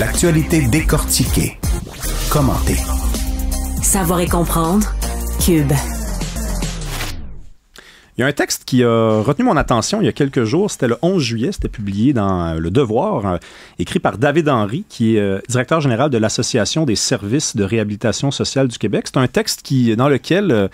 L'actualité décortiquée. Commenter. Savoir et comprendre. Cube. Il y a un texte qui a retenu mon attention il y a quelques jours. C'était le 11 juillet. C'était publié dans euh, Le Devoir, euh, écrit par David Henry, qui est euh, directeur général de l'Association des services de réhabilitation sociale du Québec. C'est un texte qui, dans lequel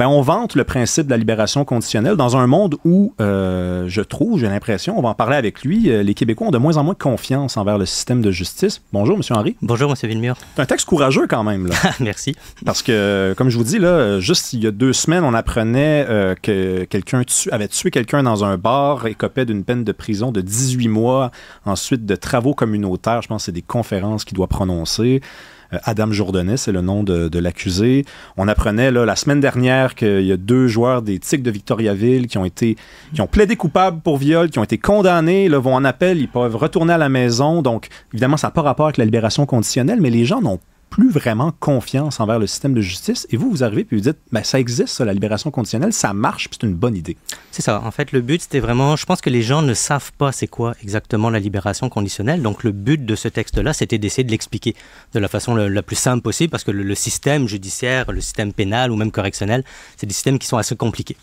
ben, on vante le principe de la libération conditionnelle dans un monde où, euh, je trouve, j'ai l'impression, on va en parler avec lui, euh, les Québécois ont de moins en moins confiance envers le système de justice. Bonjour, M. Henry. Bonjour, M. Villemur. un texte courageux quand même. Merci. Parce que, comme je vous dis, là, juste il y a deux semaines, on apprenait euh, que quelqu'un avait tué quelqu'un dans un bar et copait d'une peine de prison de 18 mois, ensuite de travaux communautaires, je pense que c'est des conférences qu'il doit prononcer. Euh, Adam Jourdonnet, c'est le nom de, l'accusé. On apprenait la semaine dernière qu'il y a deux joueurs des Tics de Victoriaville qui ont été qui ont plaidé coupables pour viol, qui ont été condamnés, le vont en appel, ils peuvent retourner à la maison. Donc, évidemment, ça n'a pas rapport avec la libération conditionnelle, mais les gens n'ont plus vraiment confiance envers le système de justice. Et vous, vous arrivez puis vous dites, ben, ça existe, ça, la libération conditionnelle, ça marche, c'est une bonne idée. C'est ça. En fait, le but, c'était vraiment, je pense que les gens ne savent pas c'est quoi exactement la libération conditionnelle. Donc, le but de ce texte-là, c'était d'essayer de l'expliquer de la façon la plus simple possible, parce que le système judiciaire, le système pénal ou même correctionnel, c'est des systèmes qui sont assez compliqués.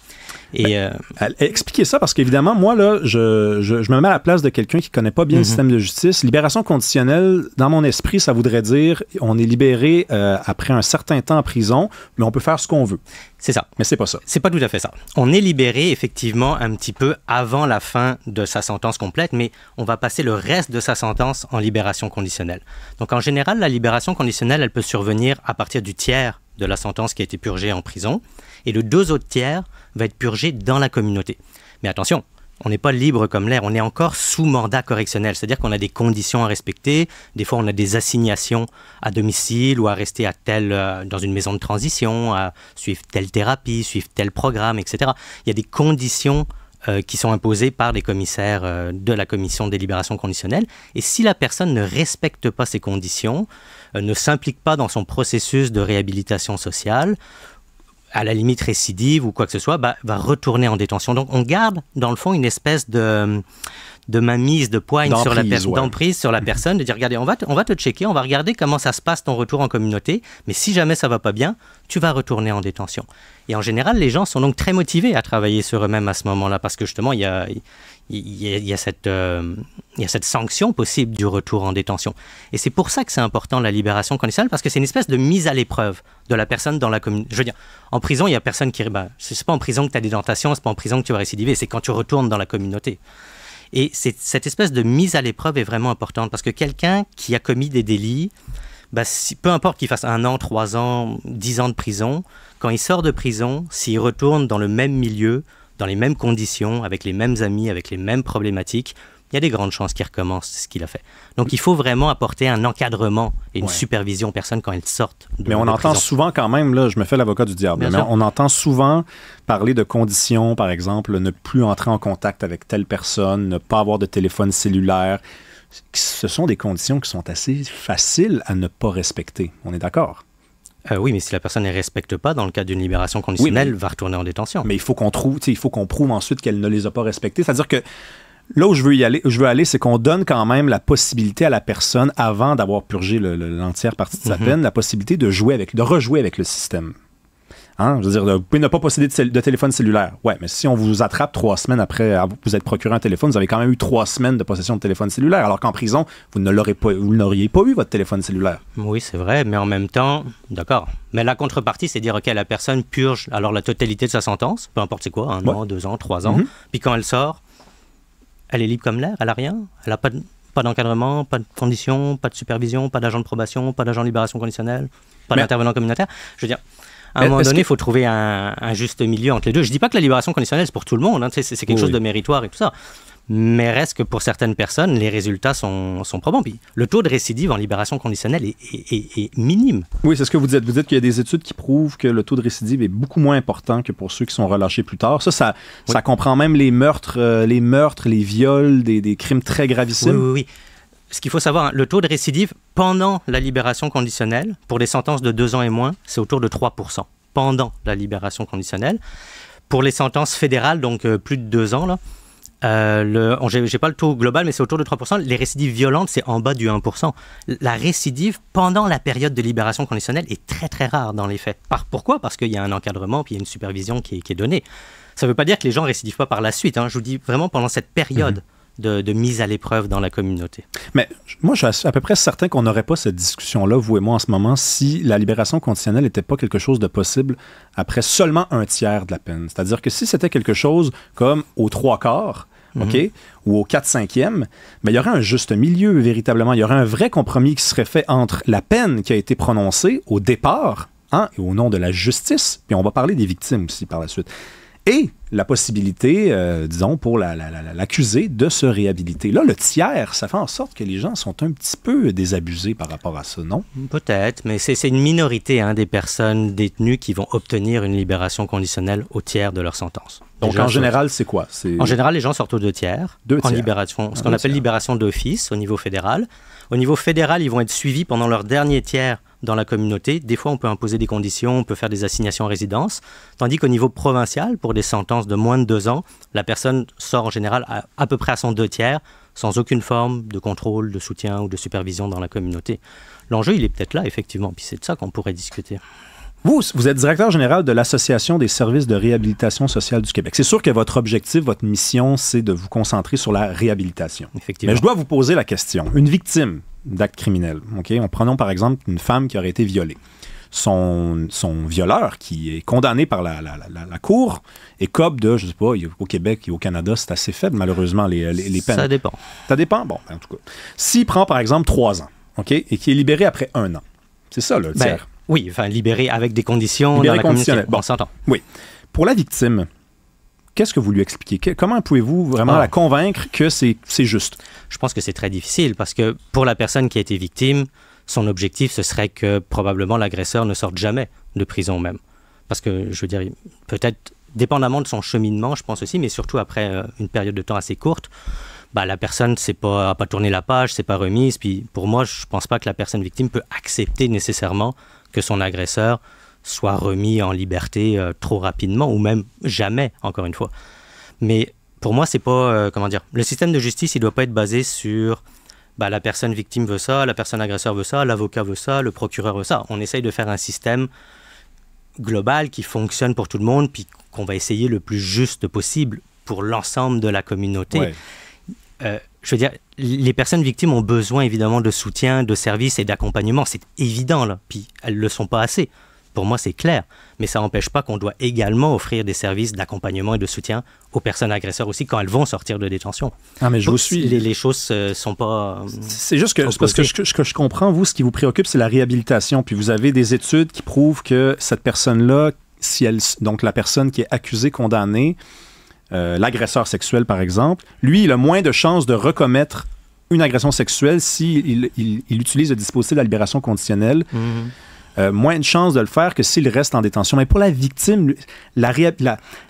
Et, euh, euh, expliquez ça parce qu'évidemment, moi, là, je, me mets à la place de quelqu'un qui ne connaît pas bien le mhm. système de justice. Libération conditionnelle, dans mon esprit, ça voudrait dire on est libéré euh, après un certain temps en prison, mais on peut faire ce qu'on veut. C'est ça. Mais c'est pas ça. C'est pas tout à fait ça. On est libéré effectivement un petit peu avant la fin de sa sentence complète, mais on va passer le reste de sa sentence en libération conditionnelle. Donc en général, la libération conditionnelle, elle peut survenir à partir du tiers de la sentence qui a été purgée en prison, et le deux autres tiers va être purgé dans la communauté. Mais attention, on n'est pas libre comme l'air, on est encore sous mandat correctionnel, c'est-à-dire qu'on a des conditions à respecter, des fois on a des assignations à domicile ou à rester à tel, euh, dans une maison de transition, à suivre telle thérapie, suivre tel programme, etc. Il y a des conditions euh, qui sont imposées par les commissaires euh, de la commission des libérations conditionnelles. Et si la personne ne respecte pas ces conditions, euh, ne s'implique pas dans son processus de réhabilitation sociale, à la limite récidive ou quoi que ce soit, bah, va retourner en détention. Donc on garde dans le fond une espèce de de ma mise de poigne sur la personne, d'emprise sur la mhm. personne, de dire regardez, on va, te, on va te checker, on va regarder comment ça se passe ton retour en communauté, mais si jamais ça va pas bien, tu vas retourner en détention. Et en général, les gens sont donc très motivés à travailler sur eux-mêmes à ce moment-là, parce que justement, il y a, il a, cette, euh, cette sanction possible du retour en détention. Et c'est pour ça que c'est important la libération conditionnelle, parce que c'est une espèce de mise à l'épreuve de la personne dans la communauté. Je veux dire, en prison, il y a personne qui... Ben, c'est pas en prison que tu as des dentations, c'est pas en prison que tu vas récidiver, c'est quand tu retournes dans la communauté. Et cette espèce de mise à l'épreuve est vraiment importante parce que quelqu'un qui a commis des délits, bah, peu importe qu'il fasse un an, trois ans, dix ans de prison, quand il sort de prison, s'il retourne dans le même milieu, dans les mêmes conditions, avec les mêmes amis, avec les mêmes problématiques, il y a des grandes chances qu'il recommence ce qu'il a fait. Donc il faut vraiment apporter un encadrement et une supervision aux personnes quand elles sortent. mais on entend souvent quand même, là, je me fais l'avocat du diable, mais on entend souvent parler de conditions, par exemple, ne plus entrer en contact avec telle personne, ne pas avoir de téléphone cellulaire. Ce sont des conditions qui sont assez faciles à ne pas respecter. On est d'accord? Euh, oui, mais si la personne ne respecte pas, dans le cas d'une libération conditionnelle, va retourner en détention. Mais il faut qu'on trouve, il faut qu'on prouve ensuite qu'elle ne les a pas respectées. C'est-à-dire que Là où je veux y aller, je veux aller, c'est qu'on donne quand même la possibilité à la personne, avant d'avoir purgé l'entière partie de sa mhm. peine, la possibilité de jouer avec, de rejouer avec le système. Hein? Je veux dire, vous pouvez ne pas posséder de, téléphone cellulaire. Ouais, mais si on vous attrape trois semaines après vous êtes procuré un téléphone, vous avez quand même eu trois semaines de possession de téléphone cellulaire, alors qu'en prison, vous ne pas, n'auriez pas eu votre téléphone cellulaire. Oui, c'est vrai, mais en même temps, d'accord. Mais la contrepartie, c'est dire, OK, la personne purge alors la totalité de sa sentence, peu importe c'est quoi, un an, deux ans, trois ans, mhm. puis quand elle sort, elle est libre comme l'air, elle n'a rien, elle n'a pas, d'encadrement, pas de conditions, pas de supervision, pas d'agent de probation, pas d'agent de libération conditionnelle, pas d'intervenant communautaire. Je veux dire, à un moment donné, il faut trouver un, juste milieu entre les deux. Je ne dis pas que la libération conditionnelle, c'est pour tout le monde, hein. c'est quelque chose de méritoire et tout ça. Mais reste que pour certaines personnes, les résultats sont, probants. Puis le taux de récidive en libération conditionnelle est, minime. Oui, c'est ce que vous dites. Vous dites qu'il y a des études qui prouvent que le taux de récidive est beaucoup moins important que pour ceux qui sont relâchés plus tard. Ça, ça, comprend même les meurtres, euh, les meurtres, les viols, des, crimes très gravissimes. Oui, oui, oui. Ce qu'il faut savoir, le taux de récidive pendant la libération conditionnelle, pour des sentences de deux ans et moins, c'est autour de 3 pendant la libération conditionnelle. Pour les sentences fédérales, donc euh, plus de deux ans, là, euh, J'ai pas le taux global, mais c'est autour de 3%. Les récidives violentes, c'est en bas du 1%. La récidive pendant la période de libération conditionnelle est très très rare dans les faits. pourquoi Parce qu'il y a un encadrement, puis il y a une supervision qui est, donnée. Ça ne veut pas dire que les gens récidivent pas par la suite. Hein. Je vous dis vraiment pendant cette période. Mhm. De, de, mise à l'épreuve dans la communauté. Mais moi, je suis à peu près certain qu'on n'aurait pas cette discussion-là, vous et moi, en ce moment, si la libération conditionnelle n'était pas quelque chose de possible après seulement un tiers de la peine. C'est-à-dire que si c'était quelque chose comme aux trois quarts, Mhm. OK? Ou au 4-5e, mais il y aurait un juste milieu, véritablement. Il y aurait un vrai compromis qui serait fait entre la peine qui a été prononcée au départ, hein, et au nom de la justice, puis on va parler des victimes aussi par la suite et la possibilité, euh, disons, pour l'accusé de se réhabiliter. Là, le tiers, ça fait en sorte que les gens sont un petit peu désabusés par rapport à ça, non? Peut-être, mais c'est une minorité hein, des personnes détenues qui vont obtenir une libération conditionnelle au tiers de leur sentence. Donc, en général, c'est quoi? En général, les gens sortent au deux tiers, deux tiers. en libération, ce ah, qu'on appelle libération d'office au niveau fédéral. Au niveau fédéral, ils vont être suivis pendant leur dernier tiers dans la communauté, des fois on peut imposer des conditions, on peut faire des assignations à résidence, tandis qu'au niveau provincial, pour des sentences de moins de deux ans, la personne sort en général à, peu près à son deux tiers, sans aucune forme de contrôle, de soutien ou de supervision dans la communauté. L'enjeu, il est peut-être là, effectivement, puis c'est de ça qu'on pourrait discuter. Vous, vous êtes directeur général de l'Association des services de réhabilitation sociale du Québec. C'est sûr que votre objectif, votre mission, c'est de vous concentrer sur la réhabilitation. Effectivement. Mais je dois vous poser la question. Une victime d'actes criminels. OK? On prenons par exemple une femme qui aurait été violée. Son, son violeur, qui est condamné par la, cour, et cop de, je sais pas, au Québec et au Canada, c'est assez faible, malheureusement, les, les, peines. Ça dépend. Ça dépend? Bon, ben, en tout cas. S'il prend, par exemple, trois ans, OK, et qui est libéré après un an, c'est ça, le ben, tiers. oui, enfin, libéré avec des conditions. Libéré dans la Bon, on s'entend. Oui. Pour la victime, Qu'est-ce que vous lui expliquez? comment pouvez-vous vraiment ah. la convaincre que c'est juste? Je pense que c'est très difficile parce que pour la personne qui a été victime, son objectif, ce serait que probablement l'agresseur ne sorte jamais de prison même. Parce que, je veux dire, peut-être, dépendamment de son cheminement, je pense aussi, mais surtout après euh, une période de temps assez courte, bah, la personne n'a pas, pas tourné la page, c'est pas remise. Puis pour moi, je ne pense pas que la personne victime peut accepter nécessairement que son agresseur soit remis en liberté euh, trop rapidement ou même jamais, encore une fois. Mais pour moi, c'est pas euh, comment dire. Le système de justice, il doit pas être basé sur bah, la personne victime veut ça, la personne agresseur veut ça, l'avocat veut ça, le procureur veut ça. On essaye de faire un système global qui fonctionne pour tout le monde, puis qu'on va essayer le plus juste possible pour l'ensemble de la communauté. Euh, je veux dire, les personnes victimes ont besoin évidemment de soutien, de services et d'accompagnement. C'est évident là. Puis elles le sont pas assez. Pour moi, c'est clair, mais ça n'empêche pas qu'on doit également offrir des services d'accompagnement et de soutien aux personnes agresseurs aussi quand elles vont sortir de détention. Ah, mais je vous suis. Les, choses ne euh, sont pas. Euh, c'est juste que, parce que je, comprends, vous, ce qui vous préoccupe, c'est la réhabilitation. Puis vous avez des études qui prouvent que cette personne-là, si elle, donc la personne qui est accusée, condamnée, euh, l'agresseur sexuel par exemple, lui, il a moins de chances de recommettre une agression sexuelle s'il si il, utilise le dispositif de la libération conditionnelle. Mhm. Euh, moins de chances de le faire que s'il reste en détention. Mais pour la victime, la,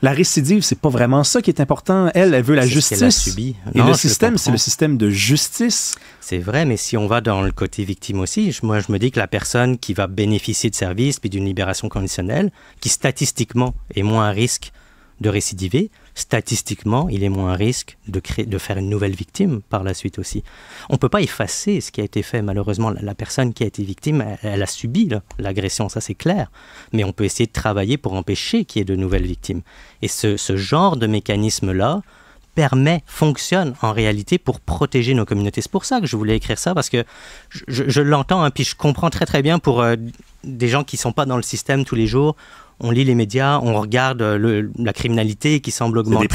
la, récidive, c'est pas vraiment ça qui est important. Elle, elle veut la justice. Et le système, c'est le système de justice. C'est vrai, mais si on va dans le côté victime aussi, moi, je me dis que la personne qui va bénéficier de services puis d'une libération conditionnelle, qui statistiquement est moins à risque de récidiver, statistiquement, il est moins risque de, créer, de faire une nouvelle victime par la suite aussi. On ne peut pas effacer ce qui a été fait. Malheureusement, la, personne qui a été victime, elle, a subi l'agression, ça c'est clair. Mais on peut essayer de travailler pour empêcher qu'il y ait de nouvelles victimes. Et ce, genre de mécanisme-là, permet, fonctionne en réalité pour protéger nos communautés. C'est pour ça que je voulais écrire ça, parce que je, l'entends, et hein, puis je comprends très très bien pour euh, des gens qui ne sont pas dans le système tous les jours on lit les médias, on regarde euh, la criminalité qui semble augmenter.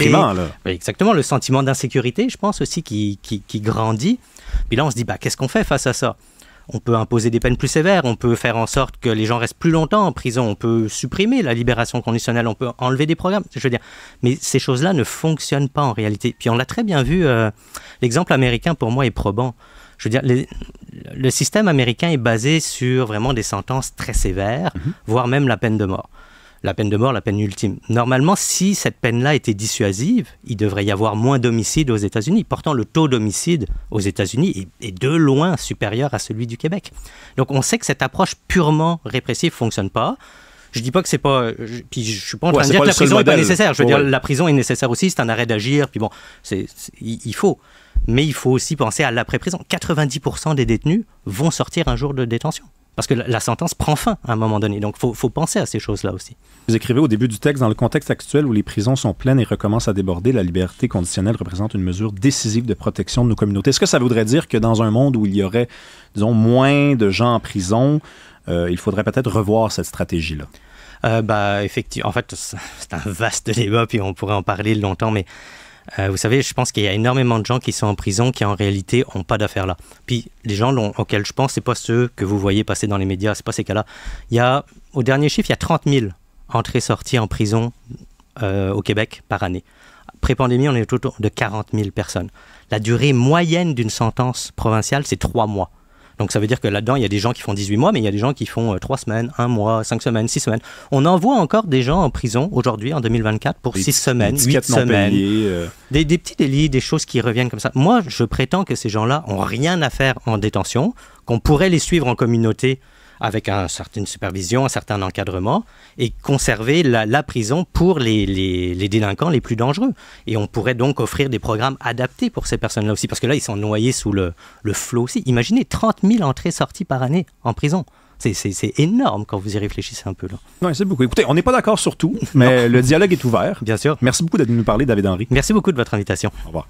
Exactement, le sentiment d'insécurité, je pense aussi, qui, grandit. Puis là, on se dit, bah, qu'est-ce qu'on fait face à ça on peut imposer des peines plus sévères, on peut faire en sorte que les gens restent plus longtemps en prison, on peut supprimer la libération conditionnelle, on peut enlever des programmes, je veux dire. Mais ces choses-là ne fonctionnent pas en réalité. Puis on l'a très bien vu, euh, l'exemple américain pour moi est probant. Je veux dire, le système américain est basé sur vraiment des sentences très sévères, mhm. voire même la peine de mort la peine de mort, la peine ultime. Normalement, si cette peine-là était dissuasive, il devrait y avoir moins d'homicides aux États-Unis. Pourtant, le taux d'homicide aux États-Unis est, de loin supérieur à celui du Québec. Donc, on sait que cette approche purement répressive fonctionne pas. Je ne dis pas que c'est pas. Je, puis je suis pas en train de dire que la prison n'est pas nécessaire. Je veux dire, la prison est nécessaire aussi. C'est un arrêt d'agir. Puis bon, il faut. Mais il faut aussi penser à l'après-prison. 90% des détenus vont sortir un jour de détention. Parce que la sentence prend fin à un moment donné. Donc, il faut, penser à ces choses-là aussi. Vous écrivez au début du texte, dans le contexte actuel où les prisons sont pleines et recommencent à déborder, la liberté conditionnelle représente une mesure décisive de protection de nos communautés. Est-ce que ça voudrait dire que dans un monde où il y aurait, disons, moins de gens en prison, euh, il faudrait peut-être revoir cette stratégie-là? Euh, bah, effectivement, en fait, c'est un vaste débat, puis on pourrait en parler longtemps, mais euh, vous savez, je pense qu'il y a énormément de gens qui sont en prison qui en réalité n'ont pas d'affaires là. Puis les gens auxquels je pense, c'est pas ceux que vous voyez passer dans les médias, c'est pas ces cas-là. Il y au dernier chiffre, il y a 30 000 entrées-sorties en prison euh, au Québec par année. Pré-pandémie, on est autour de 40 000 personnes. La durée moyenne d'une sentence provinciale, c'est trois mois. Donc ça veut dire que là-dedans, il y a des gens qui font 18 mois, mais il y a des gens qui font 3 euh, semaines, 1 mois, 5 semaines, 6 semaines. On envoie encore des gens en prison aujourd'hui, en 2024, pour 6 semaines, 8 semaines. Euh. des, des, petits délits, des choses qui reviennent comme ça. Moi, je prétends que ces gens-là ont rien à faire en détention, qu'on pourrait les suivre en communauté avec une certaine supervision, un certain encadrement, et conserver la, prison pour les, délinquants les plus dangereux. Et on pourrait donc offrir des programmes adaptés pour ces personnes-là aussi, parce que là, ils sont noyés sous le, flot aussi. Imaginez 30 000 entrées-sorties par année en prison. C'est énorme quand vous y réfléchissez un peu. Là. c'est beaucoup. Écoutez, on n'est pas d'accord sur tout, mais le dialogue est ouvert. Bien sûr. Merci beaucoup d'être venu nous parler, David Henry. Merci beaucoup de votre invitation. Au revoir.